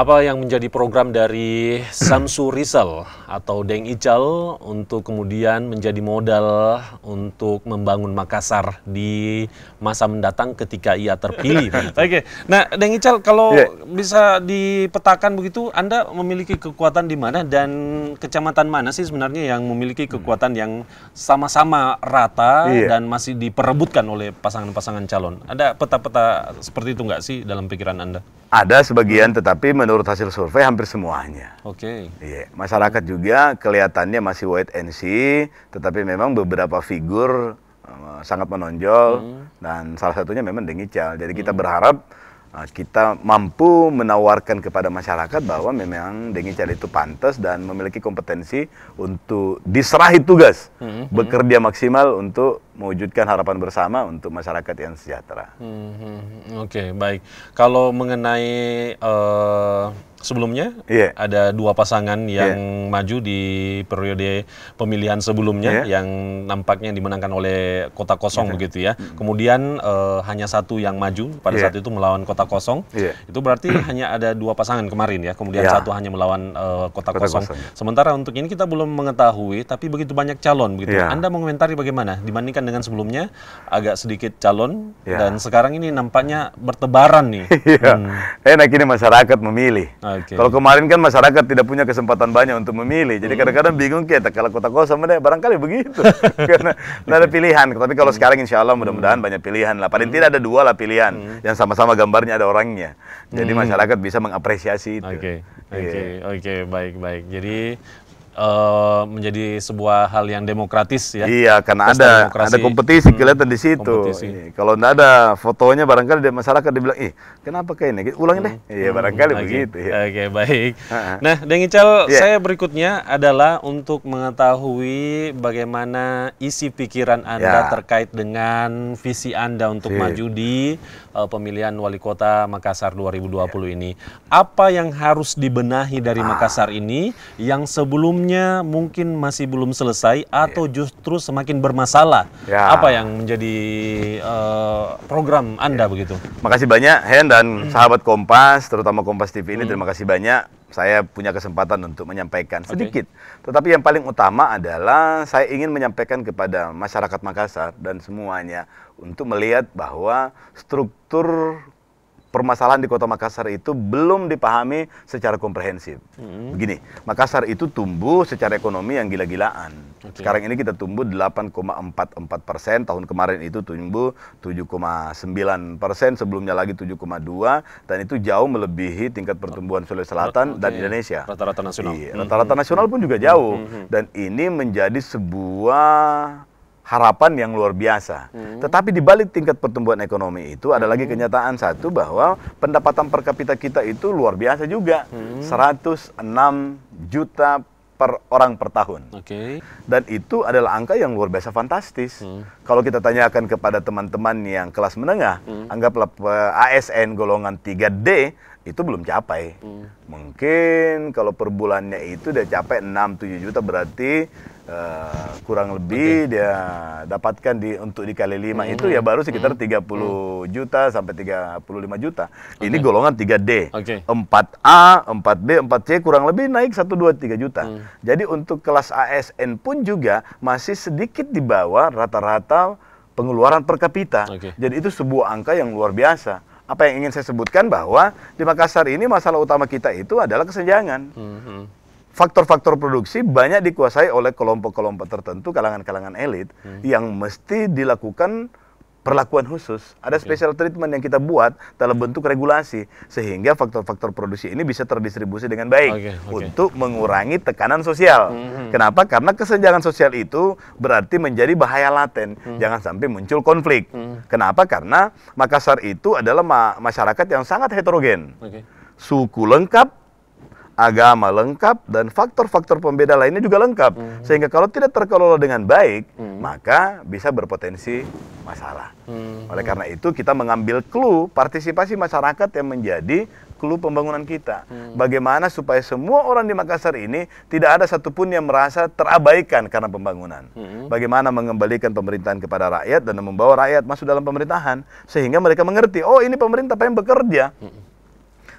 Apa yang menjadi program dari Samsu Rizal atau Deng Ical untuk kemudian menjadi modal untuk membangun Makassar di masa mendatang ketika ia terpilih? Oke, okay. nah Deng Ical kalau yeah. bisa dipetakan begitu, Anda memiliki kekuatan di mana dan kecamatan mana sih sebenarnya yang memiliki hmm. kekuatan yang sama-sama rata yeah. dan masih diperebutkan oleh pasangan-pasangan calon? Ada peta-peta seperti itu nggak sih dalam pikiran Anda? Ada sebagian, tetapi menurut menurut hasil survei hampir semuanya. Oke. Okay. Iya, masyarakat juga kelihatannya masih wait and see, tetapi memang beberapa figur uh, sangat menonjol hmm. dan salah satunya memang Deng Ical. Jadi kita hmm. berharap uh, kita mampu menawarkan kepada masyarakat bahwa memang Deng Ical itu pantas dan memiliki kompetensi untuk diserahi tugas, hmm. bekerja maksimal untuk mewujudkan harapan bersama untuk masyarakat yang sejahtera. Hmm, hmm, hmm. Oke, okay, baik. Kalau mengenai uh, sebelumnya, yeah. ada dua pasangan iya. yang yeah. maju di periode pemilihan sebelumnya yeah. yang nampaknya dimenangkan oleh kota kosong yeah. begitu ya. Hmm. Kemudian uh, hanya satu yang maju pada yeah. saat itu melawan kota kosong. Yeah. Itu berarti hanya ada dua pasangan kemarin ya. Kemudian yeah. satu hanya melawan uh, kota, kota kosong. kosong. Ya. Sementara untuk ini kita belum mengetahui, tapi begitu banyak calon begitu. Yeah. Anda mengomentari bagaimana dibandingkan dengan sebelumnya agak sedikit calon ya. dan sekarang ini nampaknya bertebaran nih. Iya. hmm. Enak eh, ini masyarakat memilih. Okay. Kalau kemarin kan masyarakat tidak punya kesempatan banyak untuk memilih. Jadi hmm. kadang-kadang hmm. bingung kita kalau kota kosong deh ya? barangkali begitu. Karena okay. ada pilihan. Tapi kalau hmm. sekarang insya Allah mudah-mudahan hmm. banyak pilihan lah. Paling hmm. tidak ada dua lah pilihan hmm. yang sama-sama gambarnya ada orangnya. Jadi hmm. masyarakat bisa mengapresiasi itu. Oke. Okay. Oke, okay. Iya. oke, okay. baik, baik. Jadi uh, menjadi sebuah hal yang demokratis ya. Iya, karena ada demokrasi. ada kompetisi hmm, kelihatan di situ. Kompetisi. Iya, kalau tidak ada fotonya barangkali di masyarakat dibilang, "Ih, kenapa kayak ini?" Ulangin deh. Hmm. Iya, hmm. barangkali okay. begitu Oke, iya. okay, baik. Nah, Deng Ical, yeah. saya berikutnya adalah untuk mengetahui bagaimana isi pikiran Anda yeah. terkait dengan visi Anda untuk yeah. maju di uh, pemilihan wali kota Makassar 2020 yeah. ini. Apa yang harus dibenahi dari ah. Makassar ini yang sebelum hukumnya mungkin masih belum selesai atau yeah. justru semakin bermasalah. Yeah. Apa yang menjadi uh, program Anda yeah. begitu? Makasih banyak Hen dan hmm. sahabat Kompas, terutama Kompas TV ini hmm. terima kasih banyak saya punya kesempatan untuk menyampaikan sedikit. Okay. Tetapi yang paling utama adalah saya ingin menyampaikan kepada masyarakat Makassar dan semuanya untuk melihat bahwa struktur permasalahan di kota Makassar itu belum dipahami secara komprehensif. Hmm. Begini, Makassar itu tumbuh secara ekonomi yang gila-gilaan. Okay. Sekarang ini kita tumbuh 8,44 persen, tahun kemarin itu tumbuh 7,9 persen, sebelumnya lagi 7,2, dan itu jauh melebihi tingkat pertumbuhan Sulawesi Selatan okay. dan Indonesia. Rata-rata nasional. Iya, hmm. rata-rata hmm. nasional pun juga hmm. jauh. Hmm. Dan ini menjadi sebuah harapan yang luar biasa. Hmm. Tetapi di balik tingkat pertumbuhan ekonomi itu ada hmm. lagi kenyataan satu bahwa pendapatan per kapita kita itu luar biasa juga. Hmm. 106 juta per orang per tahun. Oke. Okay. Dan itu adalah angka yang luar biasa fantastis. Hmm. Kalau kita tanyakan kepada teman-teman yang kelas menengah, hmm. anggaplah eh, ASN golongan 3D itu belum capai. Hmm. Mungkin kalau per bulannya itu dia capai 6-7 juta berarti uh, kurang lebih okay. dia dapatkan di untuk dikali 5 hmm. itu ya baru sekitar hmm. 30 hmm. juta sampai 35 juta. Okay. Ini golongan 3D. Okay. 4A, 4B, 4C kurang lebih naik 1 2 3 juta. Hmm. Jadi untuk kelas ASN pun juga masih sedikit di bawah rata-rata pengeluaran per kapita. Okay. Jadi itu sebuah angka yang luar biasa apa yang ingin saya sebutkan bahwa di Makassar ini masalah utama kita itu adalah kesenjangan. Mhm. Faktor-faktor produksi banyak dikuasai oleh kelompok-kelompok tertentu, kalangan-kalangan elit hmm yang mesti dilakukan perlakuan khusus, ada iya. special treatment yang kita buat dalam bentuk regulasi sehingga faktor-faktor produksi ini bisa terdistribusi dengan baik okay, okay. untuk mengurangi tekanan sosial. Mm -hmm. Kenapa? Karena kesenjangan sosial itu berarti menjadi bahaya laten, mm -hmm. jangan sampai muncul konflik. Mm -hmm. Kenapa? Karena Makassar itu adalah ma masyarakat yang sangat heterogen. Okay. Suku lengkap, agama lengkap dan faktor-faktor pembeda lainnya juga lengkap mm -hmm. sehingga kalau tidak terkelola dengan baik mm -hmm. maka bisa berpotensi masalah. Hmm. Oleh karena itu kita mengambil clue partisipasi masyarakat yang menjadi clue pembangunan kita. Hmm. Bagaimana supaya semua orang di Makassar ini tidak ada satupun yang merasa terabaikan karena pembangunan. Hmm. Bagaimana mengembalikan pemerintahan kepada rakyat dan membawa rakyat masuk dalam pemerintahan sehingga mereka mengerti, oh ini pemerintah yang bekerja. Hmm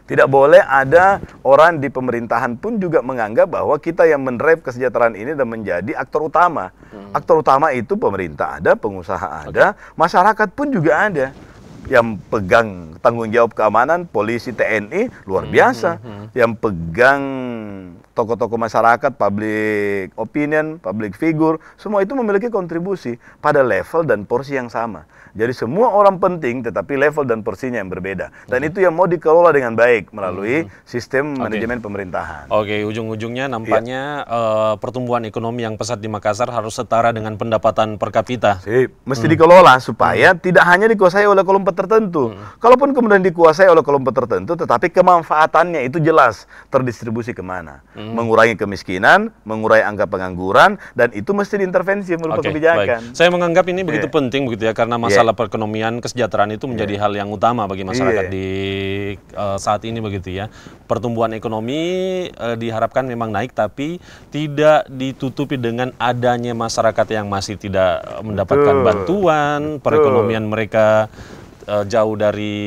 tidak boleh ada orang di pemerintahan pun juga menganggap bahwa kita yang mendrive kesejahteraan ini dan menjadi aktor utama. Hmm. Aktor utama itu pemerintah ada, pengusaha ada, okay. masyarakat pun juga ada yang pegang tanggung jawab keamanan polisi TNI luar hmm, biasa hmm, hmm, hmm. yang pegang tokoh-tokoh masyarakat public opinion public figure semua itu memiliki kontribusi pada level dan porsi yang sama jadi semua orang penting tetapi level dan porsinya yang berbeda. Dan hmm. itu yang mau dikelola dengan baik melalui hmm. sistem okay. manajemen pemerintahan. Oke, okay, ujung-ujungnya nampaknya ya. uh, pertumbuhan ekonomi yang pesat di Makassar harus setara dengan pendapatan per kapita. Sip. Mesti hmm. dikelola supaya hmm. tidak hanya dikuasai oleh kelompok tertentu. Hmm. Kalaupun kemudian dikuasai oleh kelompok tertentu tetapi kemanfaatannya itu jelas terdistribusi kemana. Hmm. Mengurangi kemiskinan, mengurangi angka pengangguran dan itu mesti diintervensi merupakan okay, kebijakan. Baik. Saya menganggap ini begitu yeah. penting begitu ya karena masa yeah masalah perekonomian kesejahteraan itu menjadi yeah. hal yang utama bagi masyarakat yeah. di uh, saat ini begitu ya. Pertumbuhan ekonomi uh, diharapkan memang naik tapi tidak ditutupi dengan adanya masyarakat yang masih tidak eh, mendapatkan Betul. bantuan, Betul. perekonomian mereka uh, jauh dari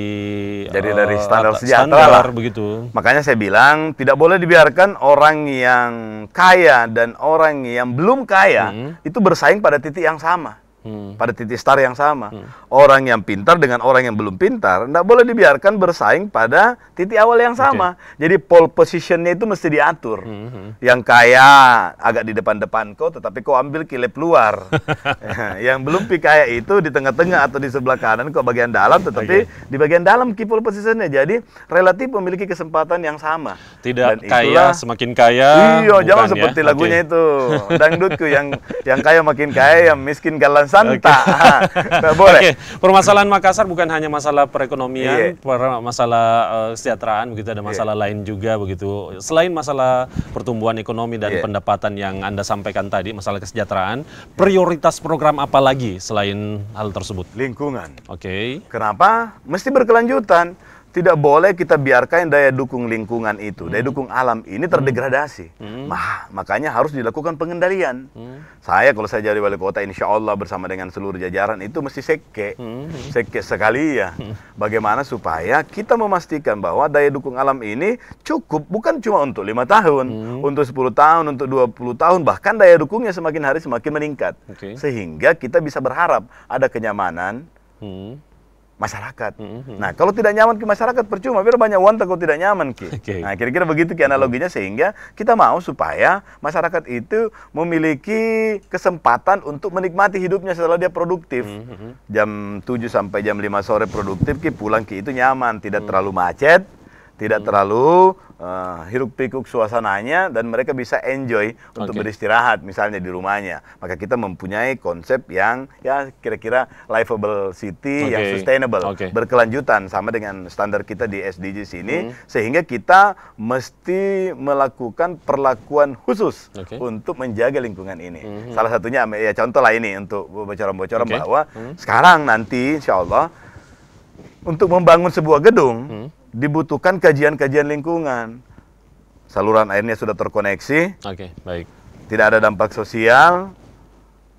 jadi uh, dari standar sejahtera standar, begitu. Makanya saya bilang tidak boleh dibiarkan orang yang kaya dan orang yang belum kaya hmm. itu bersaing pada titik yang sama hmm. pada titik start yang sama. Hmm. Orang yang pintar dengan orang yang belum pintar tidak boleh dibiarkan bersaing pada titik awal yang sama. Okay. Jadi pole positionnya itu mesti diatur. Hmm. hmm. Yang kaya agak di depan-depan kau, tetapi kau ambil kilep luar. yang belum kaya itu di tengah-tengah atau di sebelah kanan kau bagian dalam, tetapi okay. di bagian dalam key pole positionnya. Jadi relatif memiliki kesempatan yang sama. Tidak Dan kaya itulah, semakin kaya. Iya, jangan seperti ya? lagunya okay. itu dangdutku yang yang kaya makin kaya, yang miskin kalah Santa. Okay. nah, boleh. Okay. Permasalahan Makassar bukan hanya masalah perekonomian, yeah. Iya. masalah uh, kesejahteraan begitu ada iya. masalah yeah. lain juga begitu. Selain masalah pertumbuhan ekonomi dan yeah. pendapatan yang Anda sampaikan tadi, masalah kesejahteraan, prioritas program apa lagi selain hal tersebut? Lingkungan. Oke. Okay. Kenapa? Mesti berkelanjutan tidak boleh kita biarkan daya dukung lingkungan itu, hmm. daya dukung alam ini terdegradasi. Hmm. Nah, makanya harus dilakukan pengendalian. Hmm. Saya kalau saya jadi wali kota, insya Allah bersama dengan seluruh jajaran itu mesti seke, hmm. hmm. seke sekali ya. Hmm. Bagaimana supaya kita memastikan bahwa daya dukung alam ini cukup, bukan cuma untuk lima tahun, hmm. untuk 10 tahun, untuk 20 tahun, bahkan daya dukungnya semakin hari semakin meningkat, okay. sehingga kita bisa berharap ada kenyamanan. Hmm masyarakat. Mm -hmm. Nah, kalau tidak nyaman ke masyarakat percuma, biar banyak uang kalau tidak nyaman ki. Okay. Nah, kira-kira begitu ki analoginya sehingga kita mau supaya masyarakat itu memiliki kesempatan untuk menikmati hidupnya setelah dia produktif. Mm -hmm. Jam 7 sampai jam 5 sore produktif ki, pulang ki itu nyaman, tidak mm -hmm. terlalu macet tidak hmm. terlalu uh, hiruk pikuk suasananya dan mereka bisa enjoy okay. untuk beristirahat misalnya di rumahnya. Maka kita mempunyai konsep yang ya kira-kira livable city okay. yang sustainable, okay. berkelanjutan sama dengan standar kita di SDGs ini hmm. sehingga kita mesti melakukan perlakuan khusus okay. untuk menjaga lingkungan ini. Hmm. Salah satunya ya, ya contoh lah ini untuk bocoran-bocoran okay. bahwa hmm. sekarang nanti insyaallah untuk membangun sebuah gedung hmm dibutuhkan kajian-kajian lingkungan. Saluran airnya sudah terkoneksi. Oke, okay, baik. Tidak ada dampak sosial.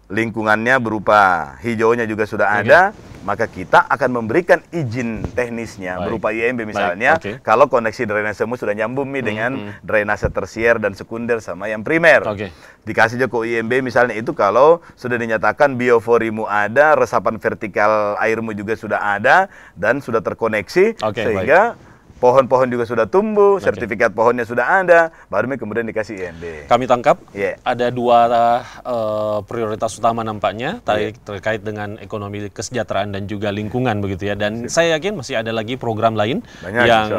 Lingkungannya berupa hijaunya juga sudah okay. ada, maka kita akan memberikan izin teknisnya baik. berupa IMB misalnya okay. kalau koneksi drainase drainasemu sudah nyambung nih dengan mm -hmm. drainase tersier dan sekunder sama yang primer. Okay. Dikasih joko IMB misalnya itu kalau sudah dinyatakan bioforimu ada, resapan vertikal airmu juga sudah ada dan sudah terkoneksi okay, sehingga baik pohon-pohon juga sudah tumbuh, okay. sertifikat pohonnya sudah ada, baru kemudian dikasih IMB. Kami tangkap yeah. ada dua uh, prioritas utama nampaknya yeah. terkait dengan ekonomi kesejahteraan dan juga lingkungan begitu ya. Dan Sip. Iya. saya yakin masih ada lagi program lain Banyak, yang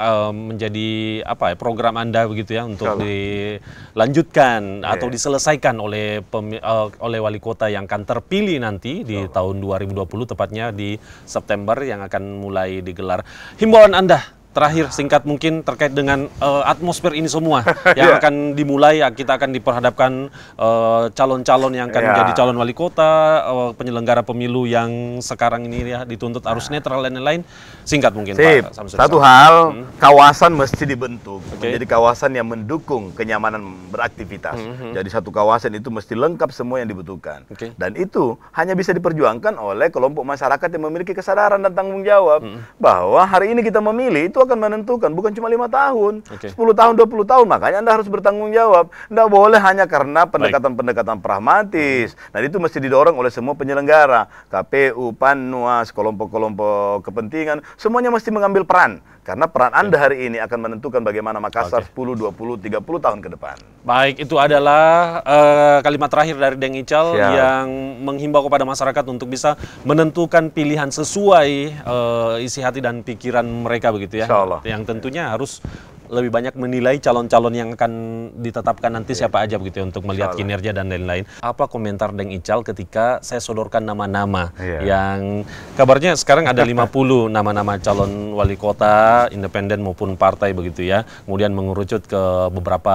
uh, menjadi apa ya program Anda begitu ya untuk dilanjutkan yeah. atau iya. diselesaikan oleh pem, uh, oleh wali kota yang akan terpilih nanti di ribu tahun 2020 tepatnya di September yang akan mulai digelar. Himbauan Anda terakhir singkat mungkin terkait dengan uh, atmosfer ini semua yang yeah. akan dimulai ya, kita akan diperhadapkan eh, calon-calon uh, yang akan yeah. menjadi calon wali kota uh, penyelenggara pemilu yang sekarang ini ya dituntut harus netral dan lain-lain singkat mungkin Sip. Pak Samsuri. satu hal hmm. kawasan mesti dibentuk okay. menjadi kawasan yang mendukung kenyamanan beraktivitas hmm, hmm. jadi satu kawasan itu mesti lengkap semua yang dibutuhkan okay. dan itu hanya bisa diperjuangkan oleh kelompok masyarakat yang memiliki kesadaran dan tanggung jawab hmm. bahwa hari ini kita memilih itu akan menentukan, bukan cuma lima tahun, okay. 10 tahun, 20 tahun. Makanya Anda harus bertanggung jawab. Tidak boleh hanya karena pendekatan-pendekatan pragmatis. Nah, itu mesti didorong oleh semua penyelenggara, KPU, Panwas, kelompok-kelompok kepentingan, semuanya mesti mengambil peran karena peran Anda hari ini akan menentukan bagaimana Makassar okay. 10, 20, 30 tahun ke depan. Baik, itu adalah uh, kalimat terakhir dari Deng Ical Siap. yang menghimbau kepada masyarakat untuk bisa menentukan pilihan sesuai uh, isi hati dan pikiran mereka begitu ya. Yang tentunya harus lebih banyak menilai calon-calon yang akan ditetapkan nanti iya. siapa aja begitu ya, untuk melihat Salah. kinerja dan lain-lain. Apa komentar Deng Ical ketika saya sodorkan nama-nama yeah. yang kabarnya sekarang ada 50 nama-nama calon wali kota independen maupun partai begitu ya. Kemudian mengerucut ke beberapa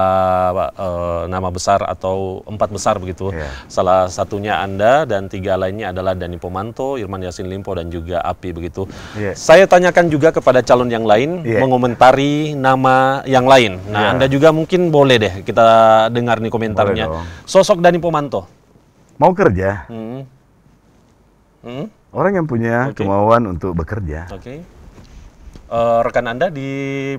uh, nama besar atau empat besar begitu. Yeah. Salah satunya Anda dan tiga lainnya adalah Dani Pomanto, Irman Yasin Limpo dan juga Api begitu. Yeah. Saya tanyakan juga kepada calon yang lain yeah. mengomentari nama yang lain. Nah, yeah. Anda juga mungkin boleh deh kita dengar nih komentarnya. Sosok Dani Pomanto. Mau kerja. Hmm. Hmm? Orang yang punya okay. kemauan untuk bekerja. Oke. Okay. Uh, eh, rekan Anda di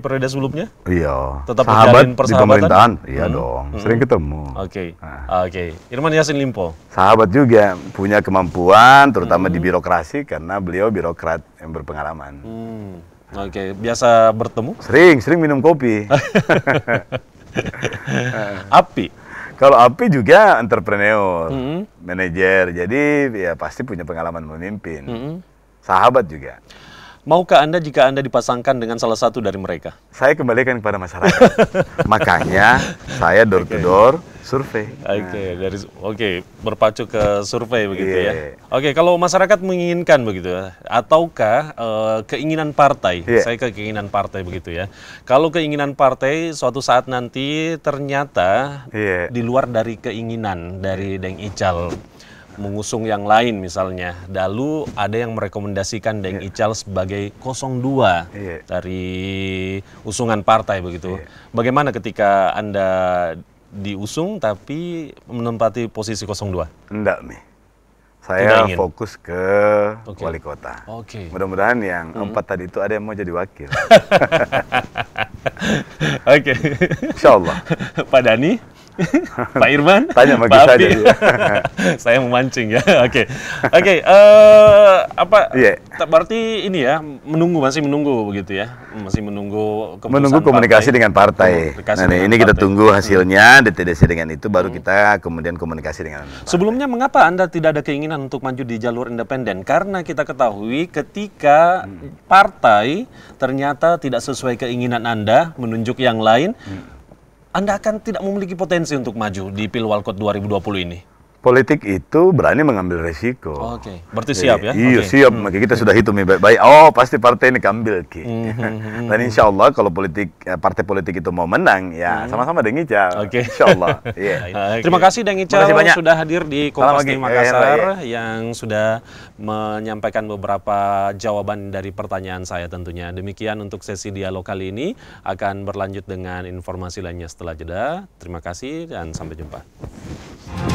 periode sebelumnya? Iya. Tetap sahabat di pemerintahan? Iya hmm. dong. Hmm. Sering ketemu. Oke. Okay. Nah. Oke. Okay. Irman Yasin Limpo. Sahabat juga punya kemampuan terutama hmm. di birokrasi karena beliau birokrat yang berpengalaman. Hmm. Oke, okay. biasa bertemu? Sering, sering minum kopi. api. Kalau Api juga entrepreneur, mm -hmm. manajer, jadi ya pasti punya pengalaman memimpin. Mm -hmm. Sahabat juga. Maukah Anda jika Anda dipasangkan dengan salah satu dari mereka? Saya kembalikan kepada masyarakat. Makanya saya door to door, okay survei. Oke, okay, nah. dari oke okay, berpacu ke survei begitu yeah. ya. Iya. Oke, okay, kalau masyarakat menginginkan begitu ya, ataukah uh, keinginan partai? Yeah. Saya ke keinginan partai begitu ya. Kalau keinginan partai suatu saat nanti ternyata yeah. di luar dari keinginan dari Deng Ical mengusung yang lain misalnya. Lalu ada yang merekomendasikan Deng yeah. Ical sebagai 02 yeah. dari usungan partai begitu. Yeah. Bagaimana ketika Anda diusung tapi menempati posisi 02? Enggak, nih Saya fokus ke okay. wali kota. Oke. Okay. Mudah-mudahan yang hmm. empat tadi itu ada yang mau jadi wakil. Oke. Insya Allah. Pak Dani? Pak Irman, tanya bagi saya. Ya. Saya memancing ya. Oke, okay. oke. Okay, uh, eh, apa? Yeah. Berarti ini ya menunggu masih menunggu begitu ya, masih menunggu menunggu komunikasi partai. dengan partai. Iya, komunikasi nah, dengan ini partai. kita tunggu hmm. hasilnya hmm. DTDC dengan itu, baru hmm. kita kemudian komunikasi dengan. Partai. Sebelumnya mengapa anda tidak ada keinginan untuk maju di jalur independen? Karena kita ketahui ketika hmm. partai ternyata tidak sesuai keinginan anda menunjuk yang lain. Hmm anda akan tidak memiliki potensi untuk maju di Pilwalkot 2020 ini? politik itu berani mengambil resiko. Oh, Oke, okay. berarti siap ya? Iya okay. siap, hmm. maka kita sudah hitung baik-baik. Oh pasti partai ini ambil ki. Hmm, hmm, hmm, hmm. Dan insya Allah kalau politik eh, partai politik itu mau menang ya sama-sama hmm. dengan Ical. Oke. Okay. Insya Allah. Yeah. okay. Terima kasih Deng Ical banyak. sudah hadir di Kompas di iya, iya, Makassar ya. yang sudah menyampaikan beberapa jawaban dari pertanyaan saya tentunya. Demikian untuk sesi dialog kali ini akan berlanjut dengan informasi lainnya setelah jeda. Terima kasih dan sampai jumpa.